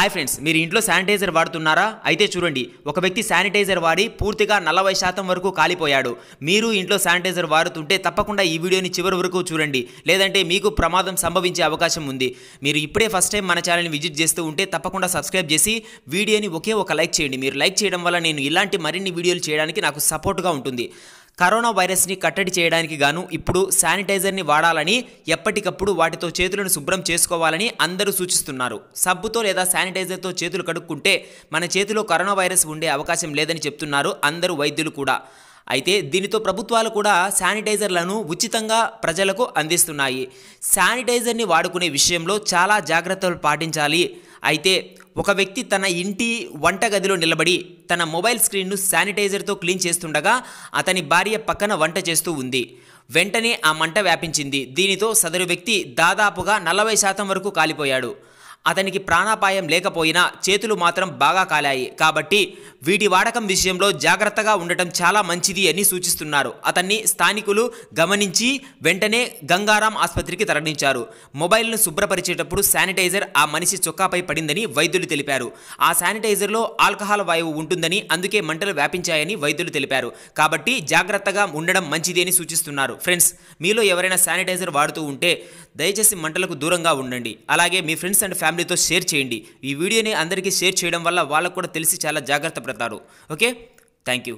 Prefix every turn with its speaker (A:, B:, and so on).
A: hi friends మీరు ఇంట్లో sanitiser వాడుతున్నారా అయితే చూడండి ఒక వ్యక్తి శానిటైజర్ వాడి పూర్తిగా నలభై శాతం వరకు కాలిపోయాడు మీరు ఇంట్లో శానిటైజర్ వాడుతుంటే తప్పకుండా ఈ వీడియోని చివరి వరకు చూడండి లేదంటే మీకు ప్రమాదం సంభవించే అవకాశం ఉంది మీరు ఇప్పుడే ఫస్ట్ టైం మన ఛానల్ని విజిట్ చేస్తూ ఉంటే తప్పకుండా సబ్స్క్రైబ్ చేసి వీడియోని ఒకే ఒక లైక్ చేయండి మీరు లైక్ చేయడం వల్ల నేను ఇలాంటి మరిన్ని వీడియోలు చేయడానికి నాకు సపోర్ట్గా ఉంటుంది కరోనా వైరస్ని కట్టడి చేయడానికి గాను ఇప్పుడు శానిటైజర్ని వాడాలని ఎప్పటికప్పుడు వాటితో చేతులను శుభ్రం చేసుకోవాలని అందరూ సూచిస్తున్నారు సబ్బుతో లేదా శానిటైజర్తో చేతులు కడుక్కుంటే మన చేతిలో కరోనా వైరస్ ఉండే అవకాశం లేదని చెప్తున్నారు అందరూ వైద్యులు కూడా అయితే దీనితో ప్రభుత్వాలు కూడా శానిటైజర్లను ఉచితంగా ప్రజలకు అందిస్తున్నాయి శానిటైజర్ని వాడుకునే విషయంలో చాలా జాగ్రత్తలు పాటించాలి అయితే ఒక వ్యక్తి తన ఇంటి వంటగదిలో నిలబడి తన మొబైల్ స్క్రీన్ను శానిటైజర్తో క్లీన్ చేస్తుండగా అతని భార్య పక్కన వంట చేస్తూ ఉంది వెంటనే ఆ మంట వ్యాపించింది దీనితో సదరు వ్యక్తి దాదాపుగా నలభై శాతం వరకు కాలిపోయాడు అతనికి ప్రాణాపాయం లేకపోయినా చేతులు మాత్రం బాగా కాలాయి కాబట్టి వీటి వాడకం విషయంలో జాగ్రత్తగా ఉండటం చాలా మంచిది అని సూచిస్తున్నారు అతన్ని స్థానికులు గమనించి వెంటనే గంగారాం ఆసుపత్రికి తరలించారు మొబైల్ను శుభ్రపరిచేటప్పుడు శానిటైజర్ ఆ మనిషి చొక్కాపై పడిందని వైద్యులు తెలిపారు ఆ శానిటైజర్లో ఆల్కహాల్ వాయువు ఉంటుందని అందుకే మంటలు వ్యాపించాయని వైద్యులు తెలిపారు కాబట్టి జాగ్రత్తగా ఉండడం మంచిది అని సూచిస్తున్నారు ఫ్రెండ్స్ మీలో ఎవరైనా శానిటైజర్ వాడుతూ ఉంటే దయచేసి మంటలకు దూరంగా ఉండండి అలాగే మీ ఫ్రెండ్స్ అండ్ ఫ్యామిలీ ఫ్యామిలీతో షేర్ చేయండి ఈ వీడియోని అందరికీ షేర్ చేయడం వల్ల వాళ్ళకు కూడా తెలిసి చాలా జాగ్రత్త పడతారు ఓకే థ్యాంక్ యూ